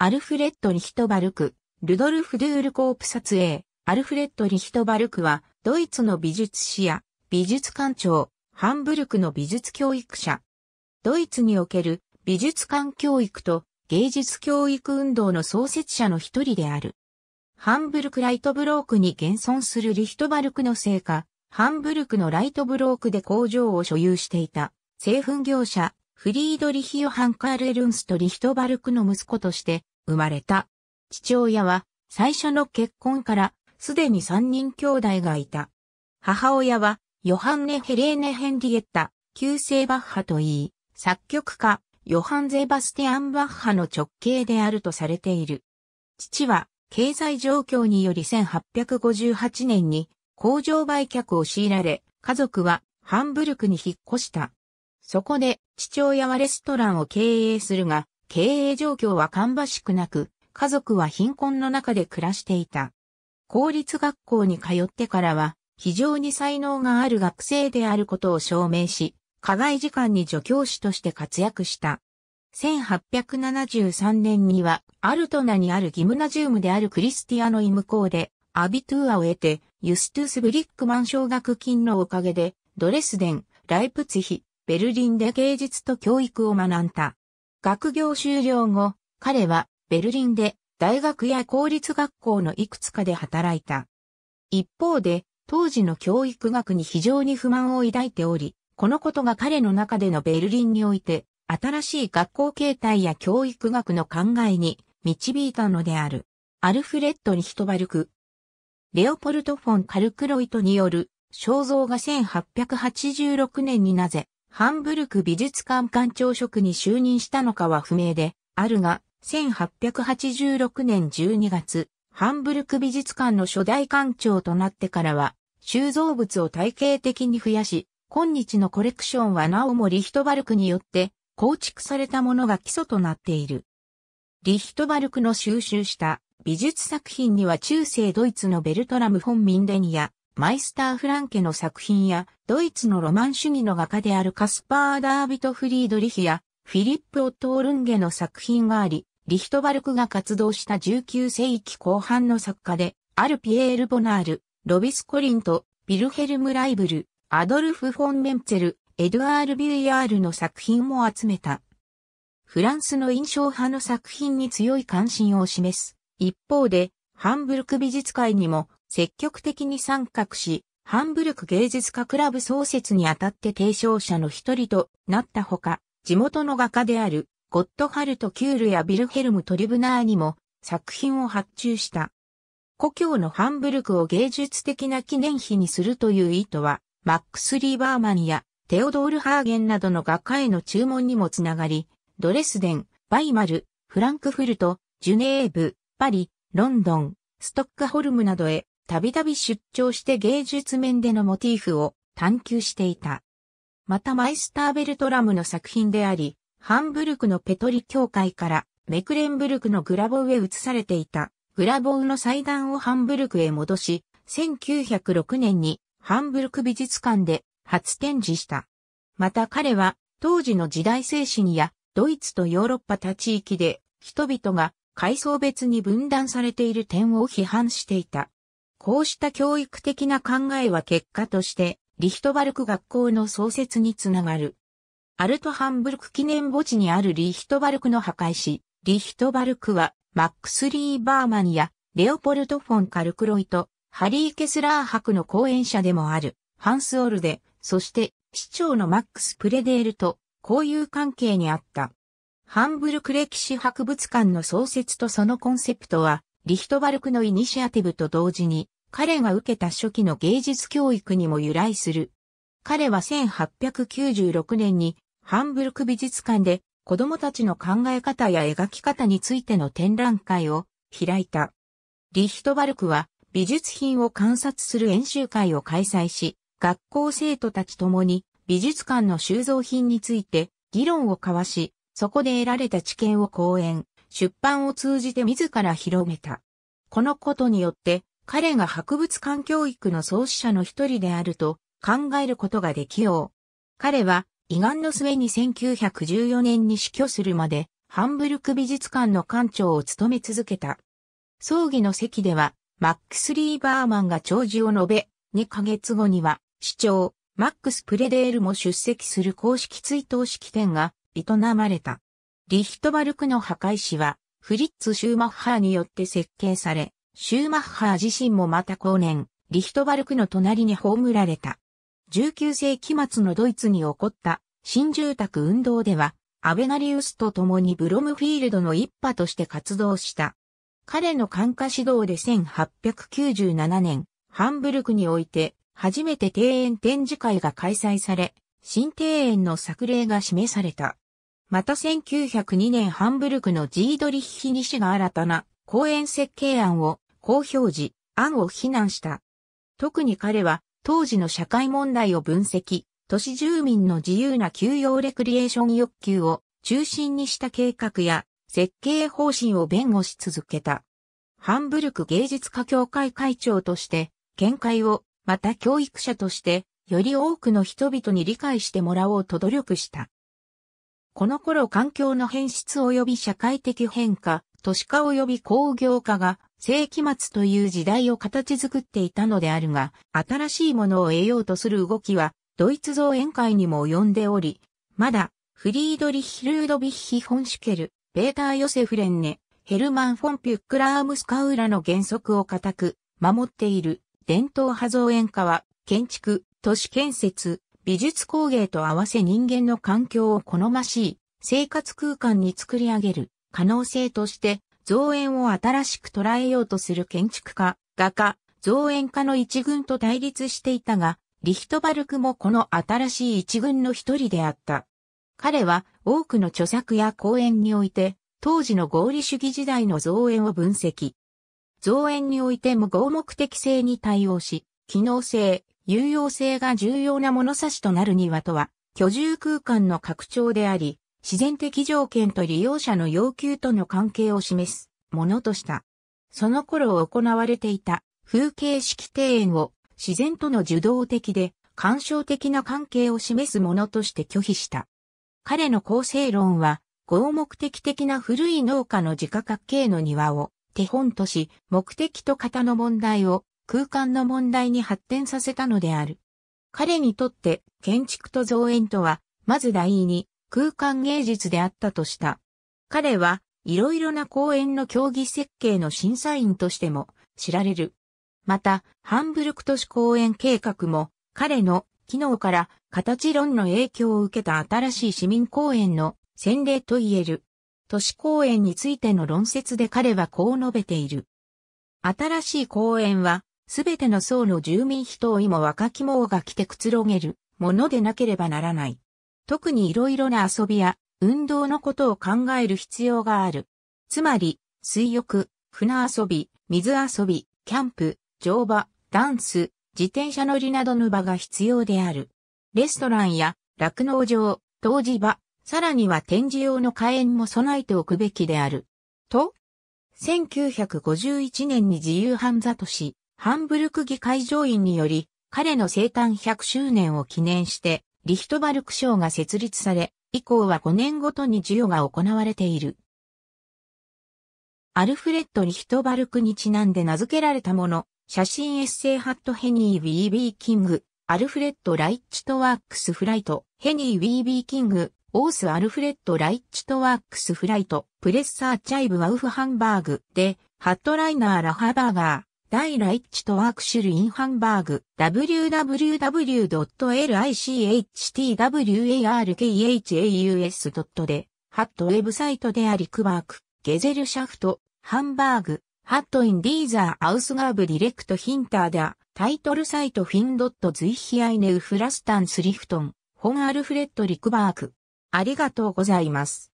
アルフレッド・リヒトバルク、ルドルフ・ドゥールコープ撮影、アルフレッド・リヒトバルクは、ドイツの美術史や美術館長、ハンブルクの美術教育者。ドイツにおける美術館教育と芸術教育運動の創設者の一人である。ハンブルク・ライトブロークに現存するリヒトバルクの成果、ハンブルクのライトブロークで工場を所有していた製粉業者フリードリヒ・ヨハン・カール・エルンスト・リヒトバルクの息子として生まれた。父親は最初の結婚からすでに3人兄弟がいた。母親はヨハンネ・ヘレーネ・ヘンリエッタ、旧姓バッハといい、作曲家、ヨハン・ゼバスティアン・バッハの直系であるとされている。父は経済状況により1858年に工場売却を強いられ、家族はハンブルクに引っ越した。そこで、父親はレストランを経営するが、経営状況は芳しくなく、家族は貧困の中で暮らしていた。公立学校に通ってからは、非常に才能がある学生であることを証明し、課外時間に助教師として活躍した。1873年には、アルトナにあるギムナジウムであるクリスティアのイム校で、アビトゥーアを得て、ユストゥース・ブリックマン奨学金のおかげで、ドレスデン、ライプツヒ、ベルリンで芸術と教育を学んだ。学業終了後、彼はベルリンで大学や公立学校のいくつかで働いた。一方で、当時の教育学に非常に不満を抱いており、このことが彼の中でのベルリンにおいて、新しい学校形態や教育学の考えに導いたのである。アルフレッド・にヒトバルク。レオポルト・フォン・カルクロイトによる肖像が1886年になぜハンブルク美術館館長職に就任したのかは不明で、あるが、1886年12月、ハンブルク美術館の初代館長となってからは、収蔵物を体系的に増やし、今日のコレクションはなおもリヒトバルクによって構築されたものが基礎となっている。リヒトバルクの収集した美術作品には中世ドイツのベルトラム・フォン・ミンデニア、マイスター・フランケの作品や、ドイツのロマン主義の画家であるカスパー・ダービト・フリードリヒや、フィリップ・オットオルンゲの作品があり、リヒトバルクが活動した19世紀後半の作家で、アルピエール・ボナール、ロビス・コリント、ビルヘルム・ライブル、アドルフ・フォン・メンツェル、エドアール・ビュイヤールの作品も集めた。フランスの印象派の作品に強い関心を示す。一方で、ハンブルク美術界にも積極的に参画し、ハンブルク芸術家クラブ創設にあたって提唱者の一人となったほか、地元の画家であるゴッドハルト・キュールやビルヘルム・トリブナーにも作品を発注した。故郷のハンブルクを芸術的な記念碑にするという意図は、マックス・リーバーマンやテオドール・ハーゲンなどの画家への注文にもつながり、ドレスデン、バイマル、フランクフルト、ジュネーブ、パリ、ロンドン、ストックホルムなどへたびたび出張して芸術面でのモチーフを探求していた。またマイスターベルトラムの作品であり、ハンブルクのペトリ教会からメクレンブルクのグラボウへ移されていたグラボウの祭壇をハンブルクへ戻し、1906年にハンブルク美術館で初展示した。また彼は当時の時代精神やドイツとヨーロッパ他地域で人々が階層別に分断されている点を批判していた。こうした教育的な考えは結果として、リヒトバルク学校の創設につながる。アルトハンブルク記念墓地にあるリヒトバルクの破壊し、リヒトバルクは、マックス・リー・バーマンや、レオポルト・フォン・カルクロイト、ハリー・ケスラー博の講演者でもある、ハンス・オルデ、そして、市長のマックス・プレデールと、交友関係にあった。ハンブルク歴史博物館の創設とそのコンセプトは、リヒトバルクのイニシアティブと同時に、彼が受けた初期の芸術教育にも由来する。彼は1896年にハンブルク美術館で子供たちの考え方や描き方についての展覧会を開いた。リヒトバルクは美術品を観察する演習会を開催し、学校生徒たちともに美術館の収蔵品について議論を交わし、そこで得られた知見を講演、出版を通じて自ら広めた。このことによって彼が博物館教育の創始者の一人であると考えることができよう。彼は、胃がんの末に1914年に死去するまで、ハンブルク美術館の館長を務め続けた。葬儀の席では、マックス・リーバーマンが弔辞を述べ、2ヶ月後には、市長、マックス・プレデールも出席する公式追悼式典が営まれた。リヒトバルクの破壊士は、フリッツ・シューマッハーによって設計され、シューマッハー自身もまた後年、リヒトバルクの隣に葬られた。19世紀末のドイツに起こった新住宅運動では、アベナリウスと共にブロムフィールドの一派として活動した。彼の管化指導で1897年、ハンブルクにおいて初めて庭園展示会が開催され、新庭園の作例が示された。また1902年ハンブルクのジードリッヒ・ニシが新たな公園設計案を公表時、案を非難した。特に彼は、当時の社会問題を分析、都市住民の自由な休養レクリエーション欲求を中心にした計画や設計方針を弁護し続けた。ハンブルク芸術家協会会長として、見解を、また教育者として、より多くの人々に理解してもらおうと努力した。この頃環境の変質及び社会的変化、都市化及び工業化が世紀末という時代を形作っていたのであるが、新しいものを得ようとする動きは、ドイツ造園会にも及んでおり、まだ、フリードリヒ・ルードビッヒ・フォンシュケル、ベーター・ヨセフレンネ、ヘルマン・フォン・ピュックラームスカウラの原則を固く守っている伝統派造園家は建築、都市建設、美術工芸と合わせ人間の環境を好ましい生活空間に作り上げる可能性として造園を新しく捉えようとする建築家、画家、造園家の一軍と対立していたが、リヒトバルクもこの新しい一軍の一人であった。彼は多くの著作や講演において、当時の合理主義時代の造園を分析。造園においても合目的性に対応し、機能性、有用性が重要な物差しとなる庭とは、居住空間の拡張であり、自然的条件と利用者の要求との関係を示すものとした。その頃行われていた風景式庭園を自然との受動的で干渉的な関係を示すものとして拒否した。彼の構成論は、合目的的な古い農家の自家格系の庭を手本とし、目的と型の問題を空間の問題に発展させたのである。彼にとって建築と造園とは、まず第二、空間芸術であったとした。彼は、いろいろな公園の競技設計の審査員としても知られる。また、ハンブルク都市公園計画も、彼の機能から形論の影響を受けた新しい市民公園の先例と言える。都市公園についての論説で彼はこう述べている。新しい公園はすべての層の住民人を今若き者が来てくつろげるものでなければならない。特にいろいろな遊びや運動のことを考える必要がある。つまり、水浴、船遊び、水遊び、キャンプ、乗馬、ダンス、自転車乗りなどの場が必要である。レストランや酪農場、当時場、さらには展示用の火炎も備えておくべきである。と、1951年に自由犯座とし、ハンブルク議会上院により、彼の生誕100周年を記念して、リヒトバルク賞が設立され、以降は5年ごとに授与が行われている。アルフレッド・リヒトバルクにちなんで名付けられたもの、写真エッセイハット・ヘニー・ウィービー・キング、アルフレッド・ライッチトワークス・フライト、ヘニー・ウィービー・キング、オース・アルフレッド・ライッチトワークス・フライト、プレッサー・チャイブ・ワウフ・ハンバーグで、ハットライナー・ラハバーガー、イライッチとワークシュルインハンバーグ、www.lichtwarkhaus. で、ハットウェブサイトでありクバーク、ゲゼルシャフト、ハンバーグ、ハットインディーザーアウスガーブディレクトヒンターだ、タイトルサイトフィンドットズイヒアイネウフラスタンスリフトン、ホンアルフレッドリクバーク。ありがとうございます。